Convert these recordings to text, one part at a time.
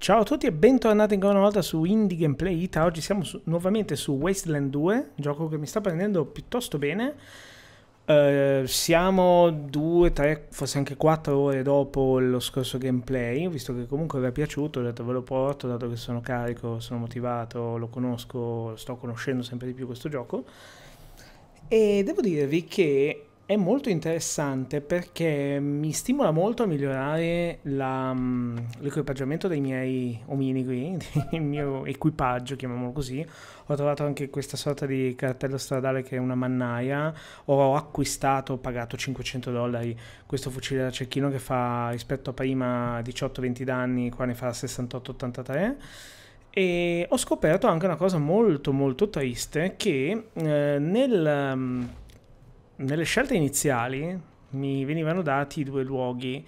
Ciao a tutti e bentornati ancora una volta su Indie Gameplay Ita. Oggi siamo su, nuovamente su Wasteland 2, gioco che mi sta prendendo piuttosto bene. Uh, siamo 2, 3, forse anche 4 ore dopo lo scorso gameplay, visto che comunque vi è piaciuto, ho detto ve lo porto, dato che sono carico, sono motivato, lo conosco, sto conoscendo sempre di più questo gioco. E devo dirvi che è molto interessante perché mi stimola molto a migliorare la, mm, l'equipaggiamento dei miei omini qui, il mio equipaggio, chiamiamolo così. Ho trovato anche questa sorta di cartello stradale che è una mannaia. Ho acquistato, ho pagato 500 dollari questo fucile da cecchino che fa rispetto a prima 18-20 danni, qua ne fa 68-83. E ho scoperto anche una cosa molto molto triste che eh, nel mm, nelle scelte iniziali mi venivano dati due luoghi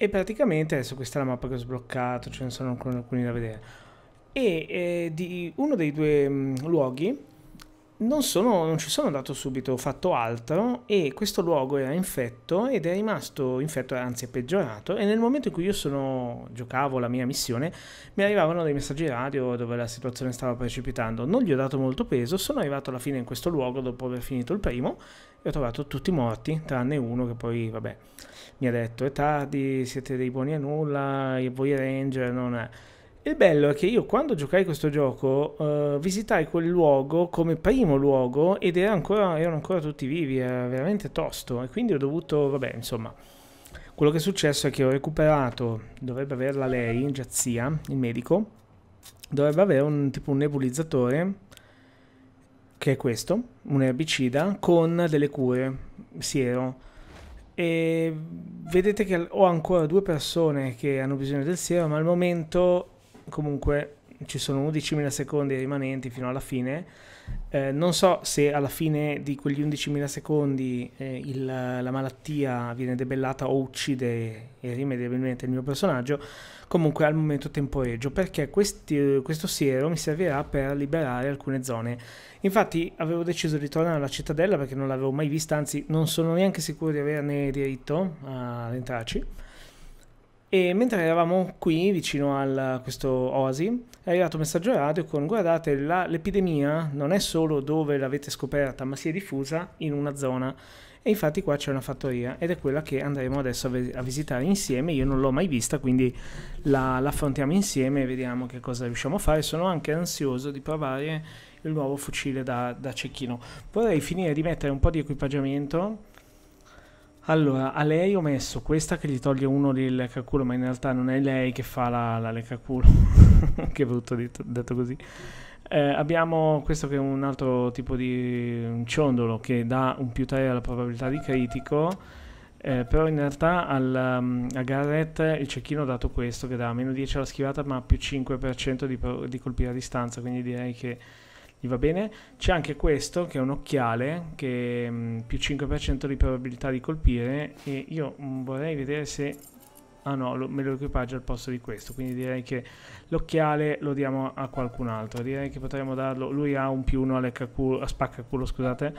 e praticamente, adesso questa è la mappa che ho sbloccato, ce ne sono ancora alcuni da vedere, e eh, di uno dei due mh, mm, luoghi non, sono, non, ci sono andato subito, ho fatto altro e questo luogo era infetto ed è rimasto infetto, anzi è peggiorato e nel momento in cui io sono, giocavo la mia missione mi arrivavano dei messaggi radio dove la situazione stava precipitando, non gli ho dato molto peso, sono arrivato alla fine in questo luogo dopo aver finito il primo e ho trovato tutti morti, tranne uno che poi, vabbè, mi ha detto è tardi, siete dei buoni a nulla, voi ranger non è... Il bello è che io quando giocai questo gioco uh, visitai quel luogo come primo luogo ed era ancora, erano ancora tutti vivi, era veramente tosto e quindi ho dovuto, vabbè insomma, quello che è successo è che ho recuperato, dovrebbe averla lei, Giazia, il medico, dovrebbe avere un tipo un nebulizzatore che è questo, un erbicida, con delle cure, siero. E vedete che ho ancora due persone che hanno bisogno del siero, ma al momento comunque ci sono 11.000 secondi rimanenti fino alla fine. Eh, non so se alla fine di quegli 11.000 secondi eh, il, la malattia viene debellata o uccide irrimediabilmente il mio personaggio. Comunque al momento temporeggio, perché questi, questo siero mi servirà per liberare alcune zone. Infatti avevo deciso di tornare alla cittadella perché non l'avevo mai vista, anzi non sono neanche sicuro di averne diritto ad entrarci e mentre eravamo qui vicino a questo Oasi, è arrivato un messaggio radio con guardate la, l'epidemia non è solo dove l'avete scoperta, ma si è diffusa in una zona. E infatti qua c'è una fattoria ed è quella che andremo adesso a, ve- a visitare insieme. Io non l'ho mai vista, quindi la, la affrontiamo insieme e vediamo che cosa riusciamo a fare. Sono anche ansioso di provare il nuovo fucile da, da cecchino. Vorrei finire di mettere un po' di equipaggiamento allora, a lei ho messo questa che gli toglie uno del calcolo, ma in realtà non è lei che fa la, la lecaculo. che brutto detto, detto così. Eh, abbiamo questo che è un altro tipo di un ciondolo che dà un più 3 alla probabilità di critico. Eh, però in realtà al, um, a Garrett il cecchino ha dato questo che dà meno 10 alla schivata ma più 5% di, pro- di colpire a distanza quindi direi che gli va bene. C'è anche questo che è un occhiale che mh, mm, più 5% di probabilità di colpire e io mh, mm, vorrei vedere se... Ah no, lo, me lo equipaggio al posto di questo, quindi direi che l'occhiale lo diamo a qualcun altro. Direi che potremmo darlo... Lui ha un più 1 alle caculo, a spaccaculo, scusate.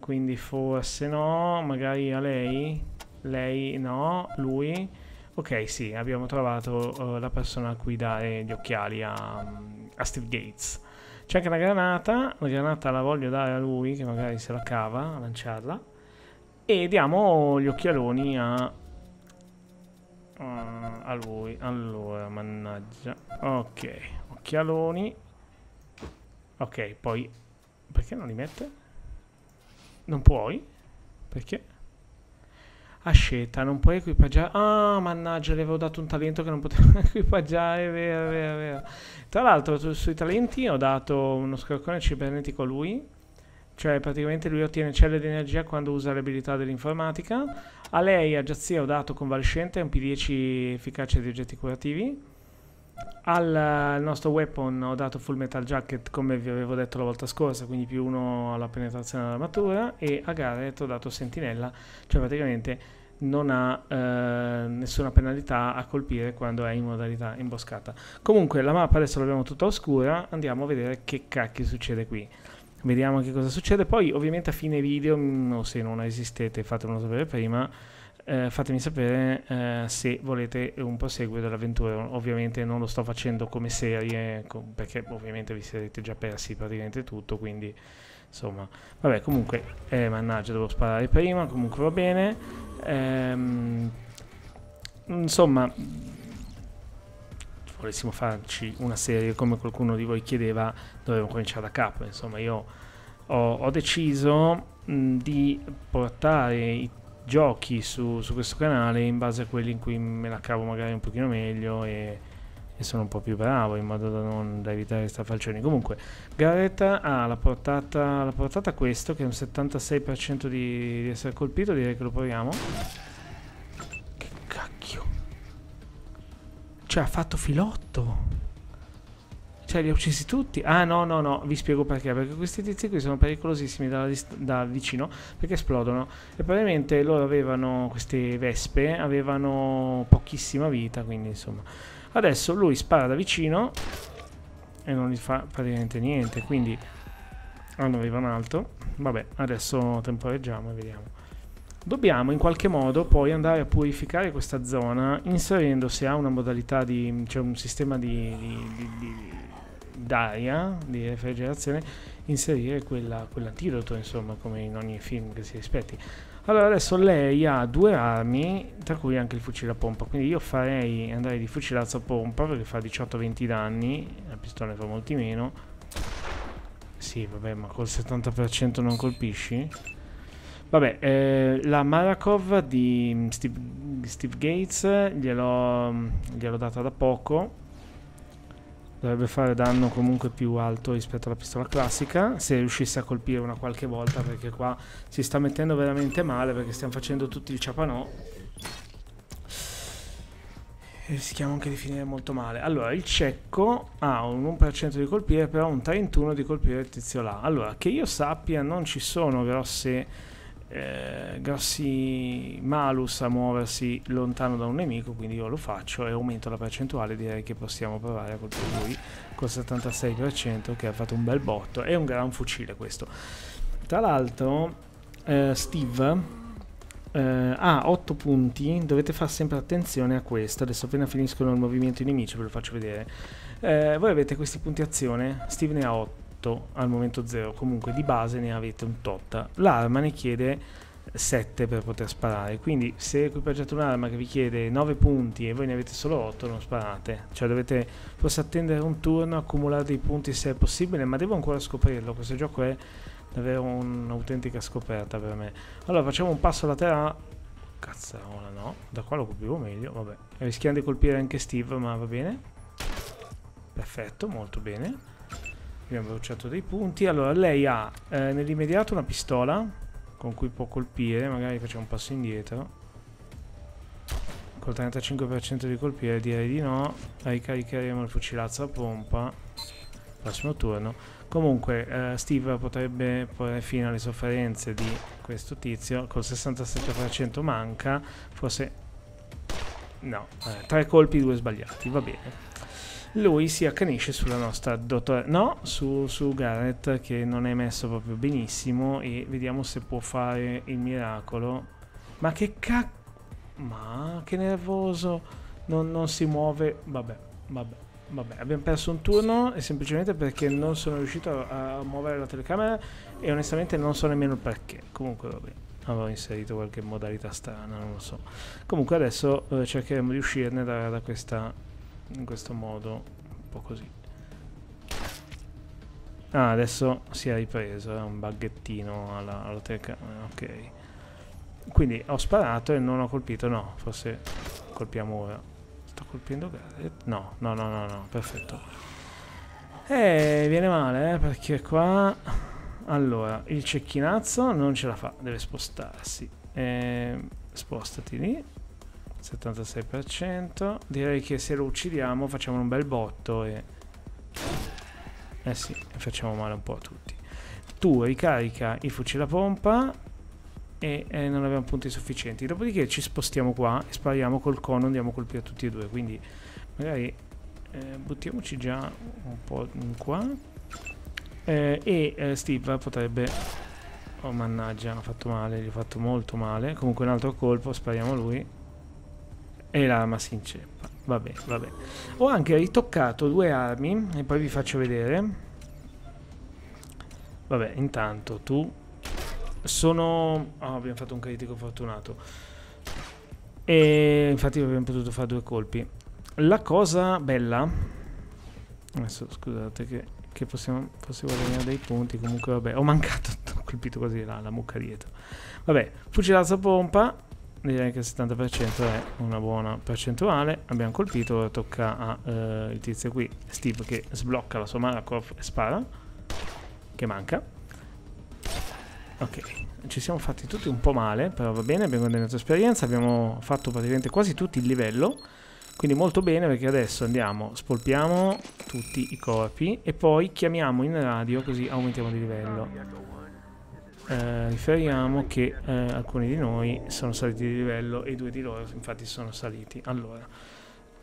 Quindi forse no, magari a lei? Lei no, lui... Ok, sì, abbiamo trovato uh, la persona a cui dare gli occhiali a, mm, a Steve Gates. C'è anche la granata, la granata la voglio dare a lui che magari se la cava a lanciarla. E diamo gli occhialoni a, a lui. Allora, mannaggia. Ok, occhialoni. Ok, poi... Perché non li mette? Non puoi? Perché? Asceta, non puoi equipaggiare... Ah, mannaggia, le avevo dato un talento che non potevo equipaggiare, è vero, è vero, è vero. Tra l'altro, sui talenti ho dato uno scorcone cibernetico a lui, cioè praticamente lui ottiene celle di energia quando usa le abilità dell'informatica. A lei, a Giazia, ho dato convalescente, un P10 efficacia di oggetti curativi. Al nostro weapon ho dato full metal jacket come vi avevo detto la volta scorsa, quindi più uno alla penetrazione dell'armatura e a Garrett ho dato sentinella, cioè praticamente non ha eh, nessuna penalità a colpire quando è in modalità imboscata. Comunque la mappa adesso l'abbiamo tutta oscura, andiamo a vedere che cacchio succede qui. Vediamo che cosa succede, poi ovviamente a fine video, mm, o se non esistete fatemelo sapere prima, eh, fatemi sapere eh, se volete un proseguo dell'avventura. Ovviamente non lo sto facendo come serie, com- perché ovviamente vi sarete già persi praticamente tutto, quindi insomma vabbè comunque eh, mannaggia devo sparare prima comunque va bene ehm, insomma volessimo farci una serie come qualcuno di voi chiedeva dovremmo cominciare da capo insomma io ho, ho deciso mh, di portare i giochi su, su, questo canale in base a quelli in cui me la cavo magari un pochino meglio e, e sono un po' più bravo in modo da, non, da evitare strafalcioni Comunque, Garetta ha la portata, la portata questo che è un 76% di, di essere colpito, direi che lo proviamo. Che cacchio! Cioè ha fatto filotto! Cioè, li ha uccisi tutti? Ah, no, no, no, vi spiego perché. Perché questi tizi qui sono pericolosissimi da, da vicino perché esplodono. E probabilmente loro avevano queste vespe, avevano pochissima vita, quindi insomma. Adesso lui spara da vicino e non gli fa praticamente niente, quindi... Ah, non aveva un alto. Vabbè, adesso temporeggiamo e vediamo. Dobbiamo in qualche modo poi andare a purificare questa zona inserendo se ha una modalità di... cioè un sistema di, di, di, di d'aria, eh, di refrigerazione, inserire quella, quell'antidoto, insomma, come in ogni film che si rispetti. Allora adesso lei ha due armi, tra cui anche il fucile a pompa, quindi io farei andare di fucilazzo a pompa perché fa 18-20 danni, la pistola fa molti meno. Sì, vabbè, ma col 70% non colpisci. Vabbè, eh, la Marakov di Steve, Steve Gates gliel'ho data da poco dovrebbe fare danno comunque più alto rispetto alla pistola classica se riuscisse a colpire una qualche volta perché qua si sta mettendo veramente male perché stiamo facendo tutti il ciapanò e rischiamo anche di finire molto male allora il cecco ha un 1% di colpire però un 31 di colpire il tizio là allora che io sappia non ci sono grosse eh, grossi malus a muoversi lontano da un nemico, quindi io lo faccio e aumento la percentuale, direi che possiamo provare a colpire lui col 76% che ha fatto un bel botto, è un gran fucile questo. Tra l'altro eh, Steve eh, ha 8 punti, dovete fare sempre attenzione a questo, adesso appena finiscono il movimento i nemici ve lo faccio vedere. Eh, voi avete questi punti azione, Steve ne ha 8 8 al momento 0, comunque di base ne avete un tot. L'arma ne chiede 7 per poter sparare, quindi se equipaggiate un'arma che vi chiede 9 punti e voi ne avete solo 8 non sparate, cioè dovete forse attendere un turno, accumulare dei punti se è possibile, ma devo ancora scoprirlo, questo gioco è davvero un'autentica scoperta per me. Allora facciamo un passo laterale ah, Cazzarola no, da qua lo colpivo meglio, vabbè. Rischiando di colpire anche Steve, ma va bene. Perfetto, molto bene abbiamo bruciato dei punti. Allora, lei ha eh, nell'immediato una pistola con cui può colpire, magari facciamo un passo indietro. Col 35% di colpire direi di no. Ricaricheremo il fucilazzo a pompa. Prossimo turno. Comunque, eh, Steve potrebbe porre fine alle sofferenze di questo tizio. Col 67% manca. Forse... No, eh, tre colpi, due sbagliati, va bene lui si accanisce sulla nostra dottoressa, no, su, su Garrett che non è messo proprio benissimo e vediamo se può fare il miracolo. Ma che cacchio, ma che nervoso, non, non si muove, vabbè, vabbè. Vabbè, abbiamo perso un turno semplicemente perché non sono riuscito a, muovere la telecamera e onestamente non so nemmeno il perché. Comunque vabbè, avevo inserito qualche modalità strana, non lo so. Comunque adesso eh, cercheremo di uscirne da, da questa in questo modo, un po' così. Ah, adesso si è ripreso, è un baghettino alla, alla telecamera, ok. Quindi ho sparato e non ho colpito, no, forse colpiamo ora. Sto colpendo Garrett? No, no, no, no, no, perfetto. E eh, viene male, eh, perché qua... Allora, il cecchinazzo non ce la fa, deve spostarsi. E... Eh, spostati lì, 76% direi che se lo uccidiamo facciamo un bel botto e eh sì facciamo male un po' a tutti tu ricarica il fucile a pompa e eh, non abbiamo punti sufficienti dopodiché ci spostiamo qua e spariamo col cono andiamo a colpire tutti e due quindi magari eh, buttiamoci già un po' in qua eh, e eh, Steve potrebbe Oh mannaggia, ha fatto male, gli ha fatto molto male. Comunque un altro colpo, spariamo lui. E l'ama si inceppa. Vabbè, vabbè. Ho anche ritoccato due armi e poi vi faccio vedere. Vabbè, intanto tu sono... Oh, abbiamo fatto un critico fortunato. E infatti abbiamo potuto fare due colpi. La cosa bella... Adesso scusate che, che possiamo, possiamo guadagnare dei punti. Comunque vabbè, ho mancato, ho colpito così là, la mucca dietro. Vabbè, fucilazzo pompa direi che il 70% è una buona percentuale abbiamo colpito tocca al eh, tizio qui Steve che sblocca la sua Marakov e spara che manca ok ci siamo fatti tutti un po' male però va bene abbiamo guadagnato esperienza abbiamo fatto praticamente quasi tutto il livello quindi molto bene perché adesso andiamo spolpiamo tutti i corpi e poi chiamiamo in radio così aumentiamo di livello eh, riferiamo che eh, alcuni di noi sono saliti di livello e due di loro infatti sono saliti. Allora,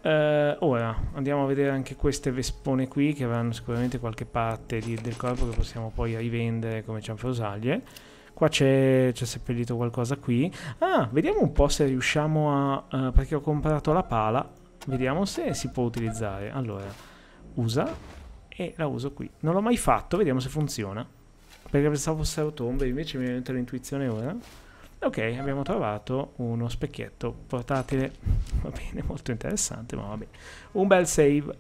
eh, ora andiamo a vedere anche queste vespone qui che avranno sicuramente qualche parte di, del corpo che possiamo poi rivendere come cianfrosaglie. Qua c'è, seppellito qualcosa qui. Ah, vediamo un po' se riusciamo a... Eh, perché ho comprato la pala. Vediamo se si può utilizzare. Allora, usa e la uso qui. Non l'ho mai fatto, vediamo se funziona. Perché pensavo fosse autombe, invece mi è venuta l'intuizione ora. Ok, abbiamo trovato uno specchietto portatile. Va bene, molto interessante, ma va bene. Un bel save.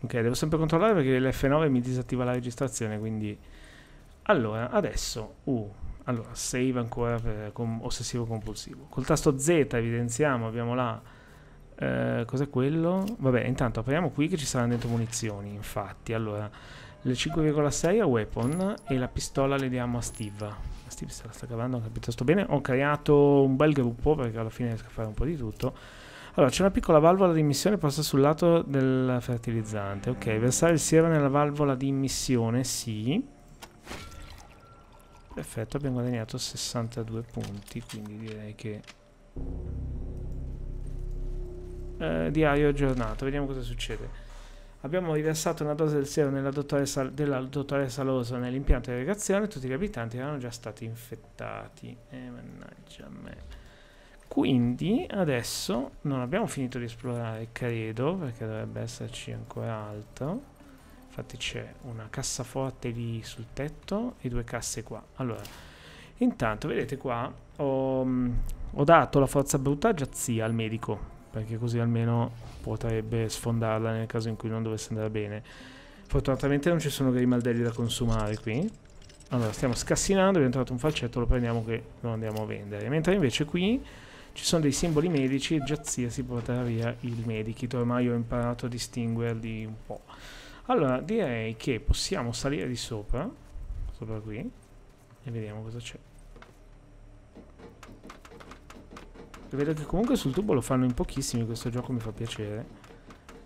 Ok, devo sempre controllare perché l'F9 mi disattiva la registrazione, quindi... Allora, adesso... Uh, allora, save ancora per com ossessivo compulsivo. Col tasto Z evidenziamo, abbiamo là... Eh, cos'è quello? Vabbè, intanto apriamo qui che ci saranno dentro munizioni, infatti. Allora, le 5,6 a weapon e la pistola le diamo a Steve. Steve se la sta cavando anche piuttosto bene. Ho creato un bel gruppo perché alla fine riesco a fare un po' di tutto. Allora, c'è una piccola valvola di immissione posta sul lato del fertilizzante. Ok, versare il siero nella valvola di immissione, sì. Perfetto, abbiamo guadagnato 62 punti, quindi direi che... Eh, diario aggiornato, vediamo cosa succede. Abbiamo riversato una dose del sero dottoressa, della dottoressa Loso nell'impianto di irrigazione. Tutti gli abitanti erano già stati infettati. E eh, mannaggia me. Quindi adesso non abbiamo finito di esplorare, credo, perché dovrebbe esserci ancora altro. Infatti c'è una cassaforte lì sul tetto e due casse qua. Allora, intanto vedete qua ho, mm, ho dato la forza brutta a Giazia al medico perché così almeno potrebbe sfondarla nel caso in cui non dovesse andare bene. Fortunatamente non ci sono grimaldelli da consumare qui. Allora, stiamo scassinando, abbiamo trovato un falcetto, lo prendiamo che lo andiamo a vendere. Mentre invece qui ci sono dei simboli medici e Giazia si porterà via il medikit, ormai ho imparato a distinguerli un po'. Allora, direi che possiamo salire di sopra, sopra qui, e vediamo cosa c'è. Vedo che comunque sul tubo lo fanno in pochissimi, questo gioco mi fa piacere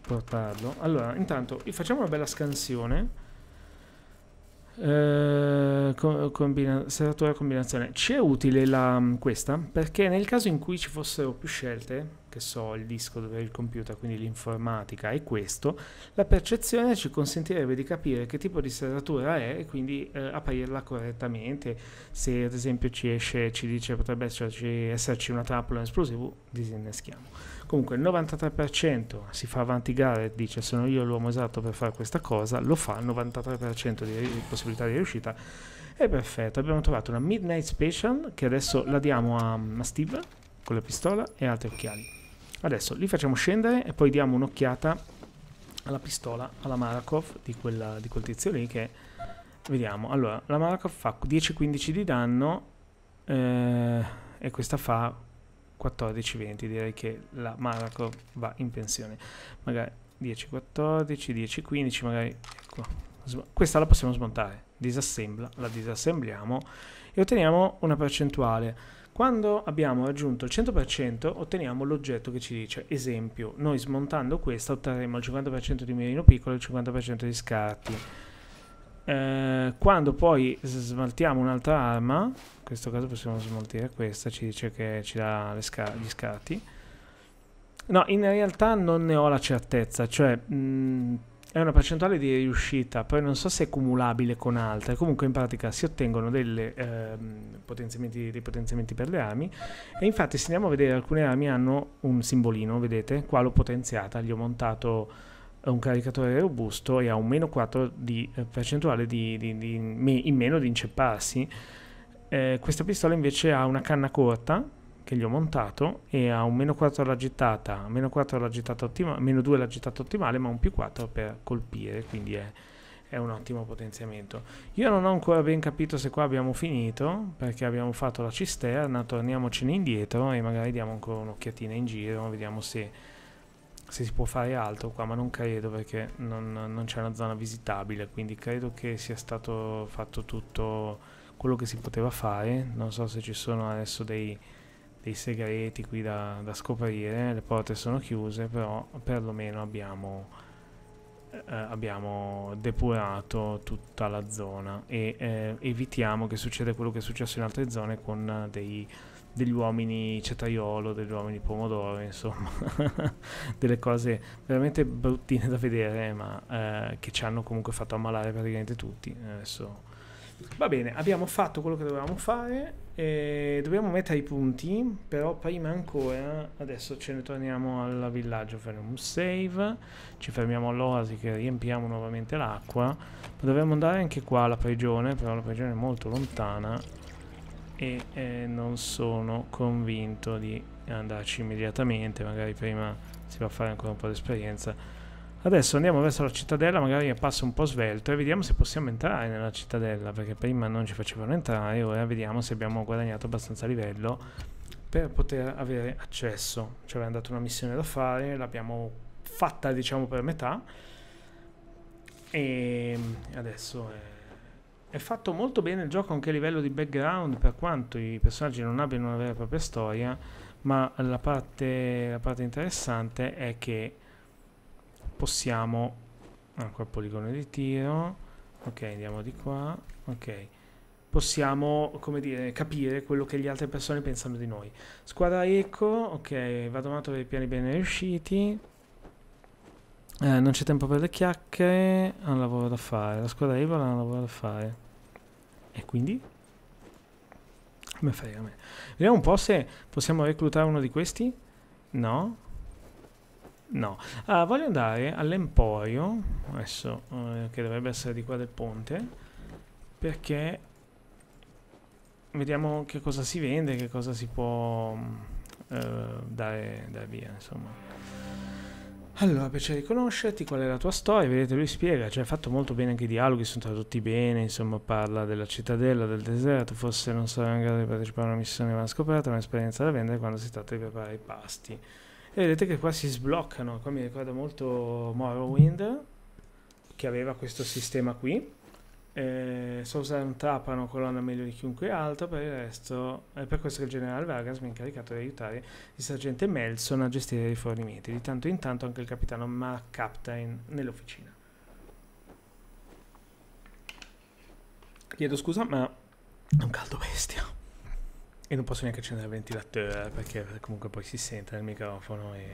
portarlo. Allora, intanto facciamo una bella scansione eh, combina- serratura combinazione ci è utile la, questa perché nel caso in cui ci fossero più scelte che so il disco dove il computer quindi l'informatica e questo la percezione ci consentirebbe di capire che tipo di serratura è e quindi eh, aprirla correttamente se ad esempio ci esce ci dice potrebbe esserci, esserci una trappola in esplosivo disinneschiamo Comunque il 93% si fa avanti gara e dice sono io l'uomo esatto per fare questa cosa, lo fa, il 93% di possibilità di riuscita. È perfetto, abbiamo trovato una Midnight Special che adesso la diamo a, a Steve con la pistola e altri occhiali. Adesso li facciamo scendere e poi diamo un'occhiata alla pistola, alla Markov di, quella, di quel tizio lì che... Vediamo, allora la Markov fa 10-15 di danno eh, e questa fa 14-20 direi che la Marco va in pensione magari 10-14 10-15 magari ecco questa la possiamo smontare disassembla la disassembliamo e otteniamo una percentuale quando abbiamo raggiunto il 100% otteniamo l'oggetto che ci dice esempio noi smontando questa otterremo il 50% di mirino piccolo e il 50% di scarti eh, quando poi smaltiamo un'altra arma, in questo caso possiamo smaltire questa, ci dice che ci dà sca gli scarti. No, in realtà non ne ho la certezza, cioè mh, mhmm, è una percentuale di riuscita, poi non so se è cumulabile con altre, comunque in pratica si ottengono dei eh, potenziamenti, dei potenziamenti per le armi e infatti se andiamo a vedere alcune armi hanno un simbolino, vedete? Qua l'ho potenziata, gli ho montato un caricatore robusto e ha un meno 4 di eh, percentuale di, di, di, me, in meno di incepparsi. Eh, questa pistola invece ha una canna corta che gli ho montato e ha un meno 4 alla gittata, meno 4 alla gittata ottimale, meno 2 alla gittata ottimale, ma un più 4 per colpire, quindi è, è un ottimo potenziamento. Io non ho ancora ben capito se qua abbiamo finito, perché abbiamo fatto la cisterna, torniamocene indietro e magari diamo ancora un'occhiatina in giro, vediamo se se si può fare altro qua, ma non credo perché non, non, c'è una zona visitabile, quindi credo che sia stato fatto tutto quello che si poteva fare, non so se ci sono adesso dei, dei segreti qui da, da, scoprire, le porte sono chiuse, però perlomeno abbiamo, eh, abbiamo depurato tutta la zona e eh, evitiamo che succeda quello che è successo in altre zone con dei degli uomini cetaiolo, degli uomini pomodoro, insomma, delle cose veramente bruttine da vedere, ma eh, che ci hanno comunque fatto ammalare praticamente tutti. Adesso va bene, abbiamo fatto quello che dovevamo fare. E dobbiamo mettere i punti, però prima ancora, adesso ce ne torniamo al villaggio, faremo un save, ci fermiamo all'oasi che riempiamo nuovamente l'acqua, dovremmo andare anche qua alla prigione, però la prigione è molto lontana, e eh, non sono convinto di andarci immediatamente, magari prima si va a fare ancora un po' di esperienza. Adesso andiamo verso la cittadella, magari a passo un po' svelto e vediamo se possiamo entrare nella cittadella, perché prima non ci facevano entrare, ora vediamo se abbiamo guadagnato abbastanza livello per poter avere accesso. Ci aveva dato una missione da fare, l'abbiamo fatta diciamo per metà e adesso è è fatto molto bene il gioco anche a livello di background, per quanto i personaggi non abbiano una vera e propria storia, ma la parte, la parte interessante è che possiamo... Ecco il poligono di tiro, ok andiamo di qua, ok possiamo, come dire, capire quello che le altre persone pensano di noi. Squadra Eco, ok, vado un attimo per i piani ben riusciti. Eh, non c'è tempo per le chiacchiere, ha un lavoro da fare. La squadra Evo ha un lavoro da fare. E quindi? Come frega a me. Vediamo un po' se possiamo reclutare uno di questi. No. No. Ah, voglio andare all'emporio, adesso, eh, che dovrebbe essere di qua del ponte, perché vediamo che cosa si vende, che cosa si può mm, eh, dare, dare via, insomma. Allora, piacere di conoscerti, qual è la tua storia? Vedete, lui spiega, cioè ha fatto molto bene anche i dialoghi, sono tradotti bene, insomma parla della cittadella, del deserto, forse non sarà in grado di partecipare a una missione, ma ha scoperto un'esperienza da vendere quando si tratta di preparare i pasti. E vedete che qua si sbloccano, qua mi ricorda molto Morrowind, che aveva questo sistema qui, eh, un Trapano colonna meglio di chiunque altro, per il resto è per questo che il generale Vargas mi ha incaricato di aiutare il sergente Melson a gestire i rifornimenti, di tanto in tanto anche il capitano Mark Captain nell'officina. Chiedo scusa, ma è un caldo bestia. E non posso neanche accendere il ventilatore eh, perché comunque poi si sente nel microfono e,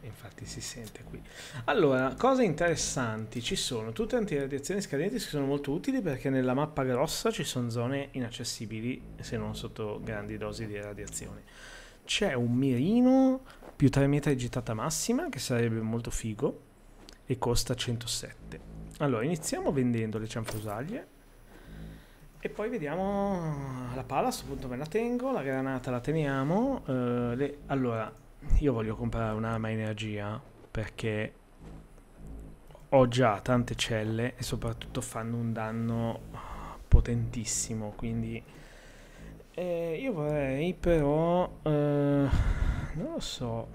e infatti si sente qui. Allora, cose interessanti ci sono tutte antiradiazioni scadenti che sono molto utili perché nella mappa grossa ci sono zone inaccessibili se non sotto grandi dosi di radiazione. C'è un mirino più 3 metri di gittata massima che sarebbe molto figo e costa 107. Allora, iniziamo vendendo le cianfrusaglie e poi vediamo la palla, a questo punto me la tengo, la granata la teniamo. Eh, le... Allora, io voglio comprare un'arma energia perché ho già tante celle e soprattutto fanno un danno potentissimo, quindi eh, io vorrei però... Eh, non lo so...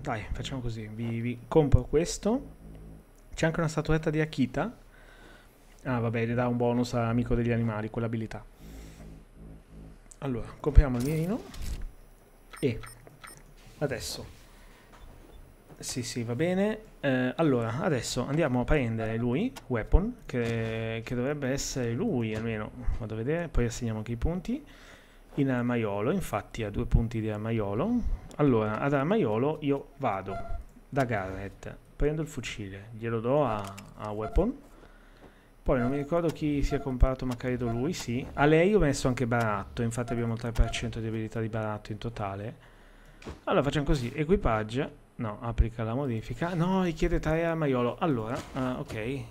Dai, facciamo così, vi, vi compro questo. C'è anche una statuetta di Akita Ah, vabbè, le dà un bonus a amico degli animali, quell'abilità. Allora, compriamo il mirino. E adesso. Sì, sì, va bene. Eh, allora, adesso andiamo a prendere lui, Weapon, che, che, dovrebbe essere lui almeno. Vado a vedere, poi assegniamo anche i punti. In armaiolo, infatti ha due punti di armaiolo. Allora, ad armaiolo io vado da Garrett, prendo il fucile, glielo do a, a Weapon poi non mi ricordo chi si è comprato, ma credo lui, sì. A lei ho messo anche Baratto, infatti abbiamo il 3% di abilità di Baratto in totale. Allora facciamo così, equipaggio. No, applica la modifica. No, richiede 3 armaiolo. Allora, uh, ok, eh,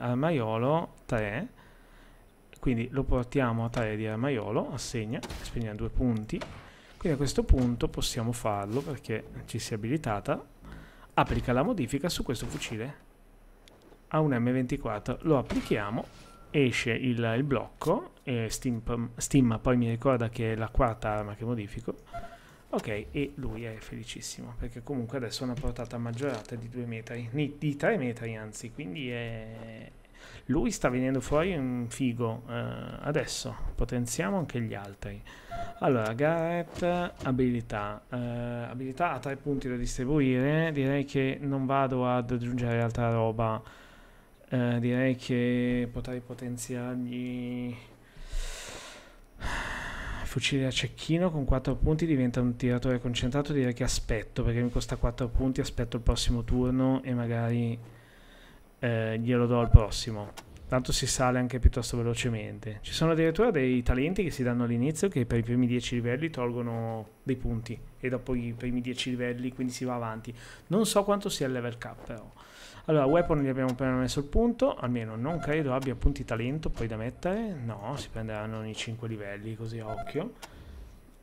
armaiolo 3. Quindi lo portiamo a 3 di armaiolo, assegna, spegniamo 2 punti. Quindi a questo punto possiamo farlo perché ci si è abilitata. Applica la modifica su questo fucile a un M24, lo applichiamo, esce il, il blocco, e Steam, Steam poi mi ricorda che è la quarta arma che modifico, ok, e lui è felicissimo, perché comunque adesso ha una portata maggiorata di 2 metri, di 3 metri anzi, quindi è... lui sta venendo fuori un figo, uh, adesso potenziamo anche gli altri. Allora, Garrett, abilità. Uh, abilità a tre punti da distribuire. Direi che non vado ad aggiungere altra roba eh, direi che potrei potenziargli fucile a cecchino con 4 punti diventa un tiratore concentrato direi che aspetto perché mi costa 4 punti aspetto il prossimo turno e magari eh, glielo do al prossimo tanto si sale anche piuttosto velocemente ci sono addirittura dei talenti che si danno all'inizio che per i primi 10 livelli tolgono dei punti e dopo i primi 10 livelli quindi si va avanti non so quanto sia il level cap però allora, weapon li abbiamo appena messo il punto, almeno non credo abbia punti talento poi da mettere. No, si prenderanno ogni 5 livelli, così a occhio.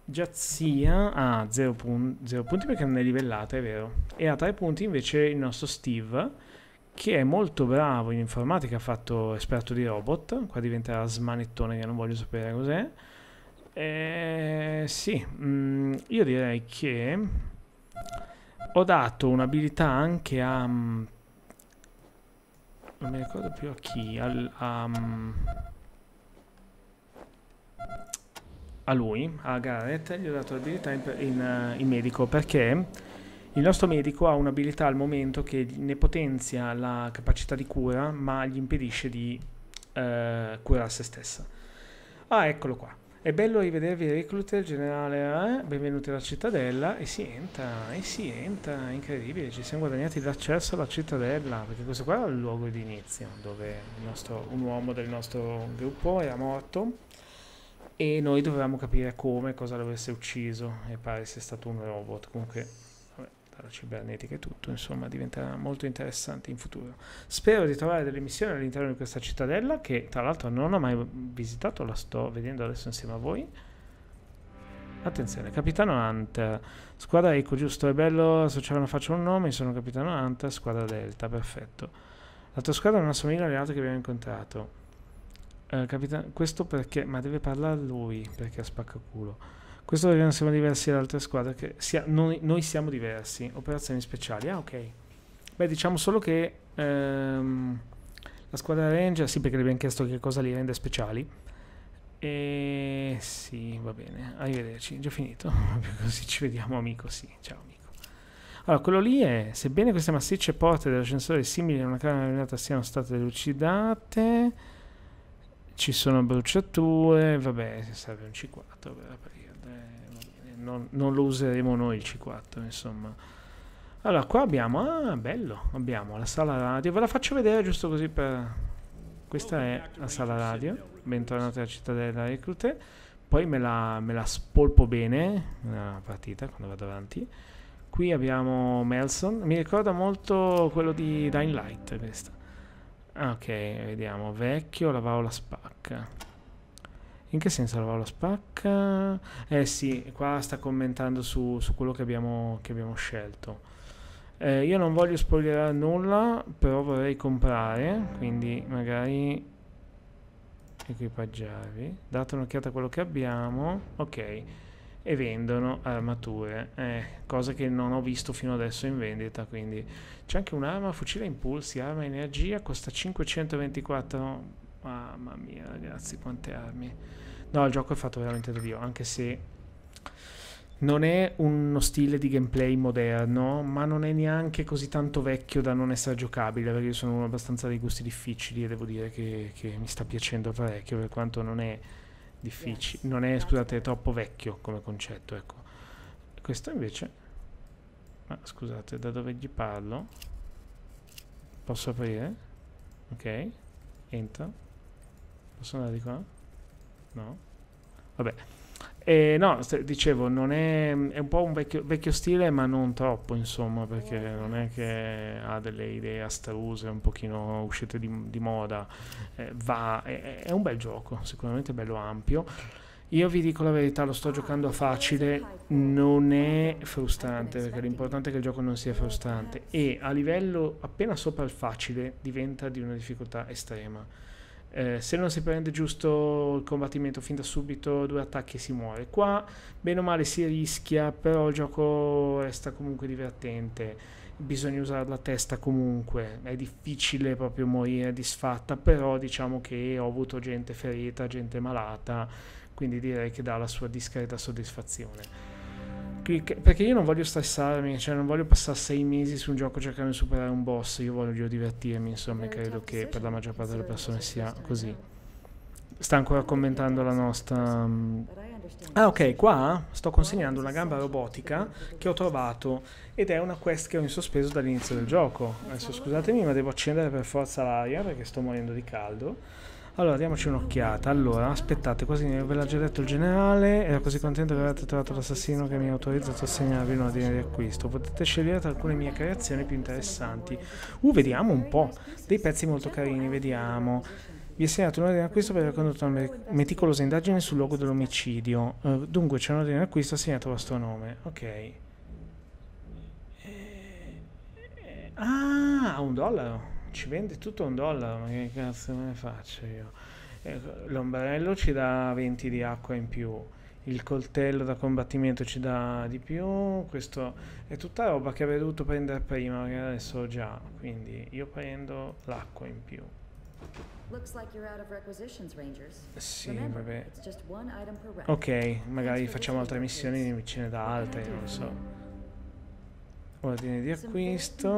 Giazzia ha ah, 0, pun punti perché non è livellata, è vero. E ha 3 punti invece il nostro Steve, che è molto bravo in informatica, ha fatto esperto di robot. Qua diventerà smanettone che non voglio sapere cos'è. Eh, sì, mm, io direi che ho dato un'abilità anche a mm, non mi ricordo più a chi, al, um, a lui, a Garrett, gli ho dato l'abilità in, in, eh, in, medico perché il nostro medico ha un'abilità al momento che ne potenzia la capacità di cura ma gli impedisce di uh, curare se stessa. Ah, eccolo qua. È bello rivedervi Recruiter, generale eh? benvenuti alla cittadella e si entra, e si entra, incredibile, ci siamo guadagnati l'accesso alla cittadella, perché questo qua era il luogo di inizio dove nostro, un uomo del nostro gruppo era morto e noi dovevamo capire come, cosa l'avesse ucciso e pare sia stato un robot, comunque cibernetica e tutto, insomma diventerà molto interessante in futuro. Spero di trovare delle missioni all'interno di questa cittadella che tra l'altro non ho mai visitato, la sto vedendo adesso insieme a voi. Attenzione, Capitano Hunter, squadra Eco, giusto, è bello se ce faccia faccio un nome, sono Capitano Hunter, squadra Delta, perfetto. La tua squadra non assomiglia alle altre che abbiamo incontrato. Uh, questo perché... ma deve parlare lui, perché ha spacca culo. Questo perché non siamo diversi dalle altre squadre. Che sia, noi, noi, siamo diversi. Operazioni speciali. Ah, ok. Beh, diciamo solo che ehm, la squadra Ranger, sì, perché le abbiamo chiesto che cosa li rende speciali. E sì, va bene. Arrivederci. Già finito. Così ci vediamo, amico. Sì, ciao, amico. Allora, quello lì è, sebbene queste massicce porte dell'ascensore simili a una camera allenata siano state lucidate, ci sono bruciature, vabbè, serve un C4 per aprire. Eh, non, non, lo useremo noi il C4 insomma allora qua abbiamo ah bello abbiamo la sala radio ve la faccio vedere giusto così per questa è la sala radio bentornati alla cittadella reclute poi me la, me la spolpo bene nella partita quando vado avanti qui abbiamo Melson mi ricorda molto quello di Dying Light questa ah, ok vediamo vecchio lavavo la spacca in che senso la lo spacca? Eh sì, qua sta commentando su, su quello che abbiamo, che abbiamo scelto. Eh, io non voglio spoilerare nulla, però vorrei comprare, quindi magari equipaggiarvi. Date un'occhiata a quello che abbiamo. Ok. E vendono armature, eh, cosa che non ho visto fino adesso in vendita, quindi c'è anche un'arma, fucile a impulsi, arma energia, costa 524, mamma mia ragazzi quante armi. No, il gioco è fatto veramente da Dio, anche se non è uno stile di gameplay moderno, ma non è neanche così tanto vecchio da non essere giocabile, perché io sono uno abbastanza dei gusti difficili e devo dire che, che mi sta piacendo parecchio, per quanto non è difficile, non è, scusate, è troppo vecchio come concetto, ecco. Questo invece... Ma scusate, da dove gli parlo? Posso aprire? Ok, entra. Posso andare di qua? No? Vabbè. Eh, no, dicevo, non è, è un po' un vecchio, vecchio, stile, ma non troppo, insomma, perché non è che ha delle idee astruse, un pochino uscite di, di moda. Eh, va, è, è, un bel gioco, sicuramente bello ampio. Io vi dico la verità, lo sto ah, giocando a facile, non è frustrante, perché l'importante è che il gioco non sia frustrante e a livello appena sopra il facile diventa di una difficoltà estrema eh, se non si prende giusto il combattimento fin da subito, due attacchi e si muore. Qua bene o male si rischia, però il gioco resta comunque divertente. Bisogna usare la testa comunque, è difficile proprio morire disfatta, però diciamo che ho avuto gente ferita, gente malata, quindi direi che dà la sua discreta soddisfazione. Perché io non voglio stressarmi, cioè non voglio passare sei mesi su un gioco cercando di superare un boss, io voglio divertirmi, insomma, e credo che per la maggior parte delle persone sia così. Sta ancora commentando la nostra... Ah ok, qua sto consegnando una gamba robotica che ho trovato ed è una quest che ho in sospeso dall'inizio del gioco. Adesso scusatemi ma devo accendere per forza l'aria perché sto morendo di caldo. Allora, diamoci un'occhiata. Allora, aspettate, quasi ve l'ha già detto il generale. Era così contento che avete trovato l'assassino che mi ha autorizzato a segnarvi un ordine di acquisto. Potete scegliere tra alcune mie creazioni più interessanti. Uh, vediamo un po'. Dei pezzi molto carini, vediamo. Vi è segnato un ordine di acquisto per aver condotto una meticolosa indagine sul luogo dell'omicidio. Uh, dunque c'è un ordine di acquisto assegnato a vostro nome. Ok. Eh, eh ah, un dollaro ci vende tutto un dollaro, ma che cazzo me ne faccio io? Eh, L'ombrello ci dà 20 di acqua in più, il coltello da combattimento ci dà di più, questo è tutta roba che avrei dovuto prendere prima, che adesso ho già, quindi io prendo l'acqua in più. Sì, vabbè. Ok, magari facciamo altre missioni, ce ne da altre, non so. Ordine di acquisto.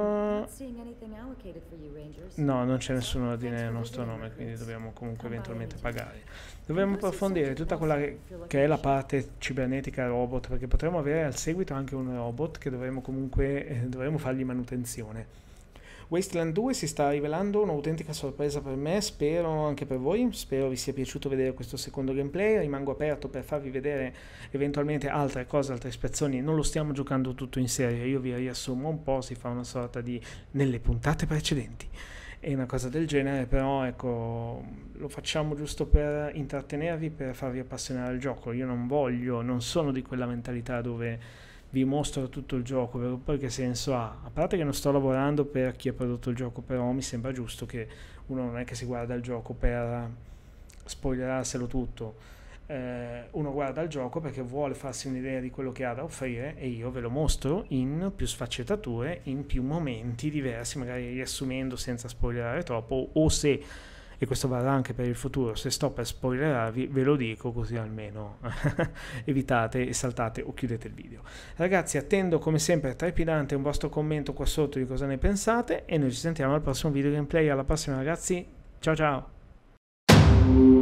No, non c'è nessun ordine nel nostro nome, quindi dobbiamo comunque eventualmente pagare. Dobbiamo approfondire tutta quella che è la parte cibernetica robot, perché potremmo avere al seguito anche un robot che dovremmo comunque eh, dovremo fargli manutenzione. Wasteland 2 si sta rivelando un'autentica sorpresa per me, spero anche per voi, spero vi sia piaciuto vedere questo secondo gameplay, rimango aperto per farvi vedere eventualmente altre cose, altre ispezioni, non lo stiamo giocando tutto in serie, io vi riassumo un po', si fa una sorta di nelle puntate precedenti e una cosa del genere, però ecco, lo facciamo giusto per intrattenervi, per farvi appassionare al gioco. Io non voglio, non sono di quella mentalità dove vi mostro tutto il gioco, poi che senso ha? A parte che non sto lavorando per chi ha prodotto il gioco, però mi sembra giusto che uno non è che si guarda il gioco per spoilerarselo tutto. Eh, uno guarda il gioco perché vuole farsi un'idea di quello che ha da offrire e io ve lo mostro in più sfaccettature, in più momenti diversi, magari riassumendo senza spoilerare troppo o se e questo varrà anche per il futuro, se sto per spoilerarvi ve lo dico così almeno evitate e saltate o chiudete il video. Ragazzi attendo come sempre trepidante un vostro commento qua sotto di cosa ne pensate e noi ci sentiamo al prossimo video gameplay, alla prossima ragazzi, ciao ciao!